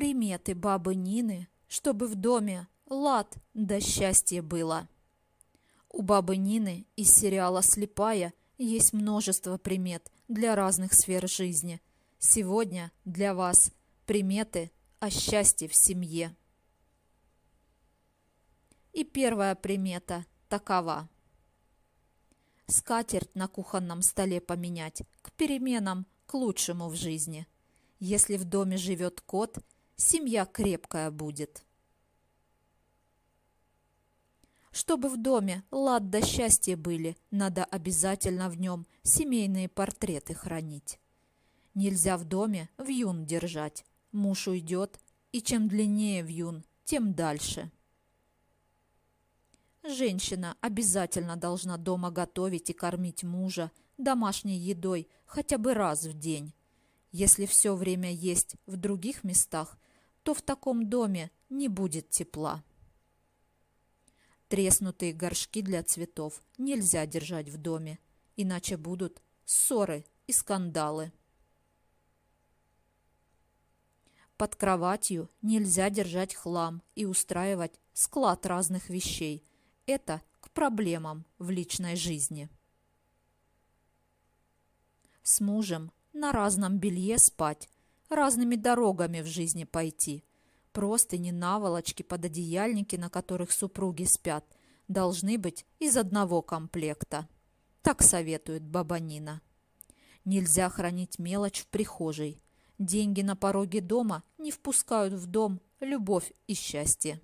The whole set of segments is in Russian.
приметы бабы Нины, чтобы в доме лад да счастье было. У бабы Нины из сериала «Слепая» есть множество примет для разных сфер жизни. Сегодня для вас приметы о счастье в семье. И первая примета такова. Скатерть на кухонном столе поменять к переменам, к лучшему в жизни. Если в доме живет кот, семья крепкая будет. Чтобы в доме лад да счастье были, надо обязательно в нем семейные портреты хранить. Нельзя в доме в юн держать. Муж уйдет, и чем длиннее в юн, тем дальше. Женщина обязательно должна дома готовить и кормить мужа домашней едой хотя бы раз в день. Если все время есть в других местах, то в таком доме не будет тепла. Треснутые горшки для цветов нельзя держать в доме, иначе будут ссоры и скандалы. Под кроватью нельзя держать хлам и устраивать склад разных вещей. Это к проблемам в личной жизни. С мужем на разном белье спать разными дорогами в жизни пойти. Простыни, наволочки, пододеяльники, на которых супруги спят, должны быть из одного комплекта. Так советует Бабанина. Нельзя хранить мелочь в прихожей. Деньги на пороге дома не впускают в дом любовь и счастье.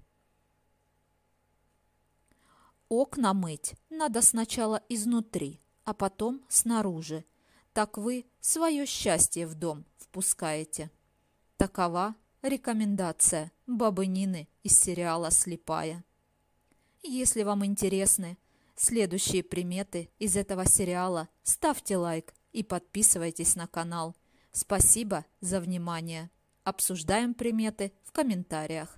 Окна мыть надо сначала изнутри, а потом снаружи – так вы свое счастье в дом впускаете. Такова рекомендация бабы Нины из сериала «Слепая». Если вам интересны следующие приметы из этого сериала, ставьте лайк и подписывайтесь на канал. Спасибо за внимание. Обсуждаем приметы в комментариях.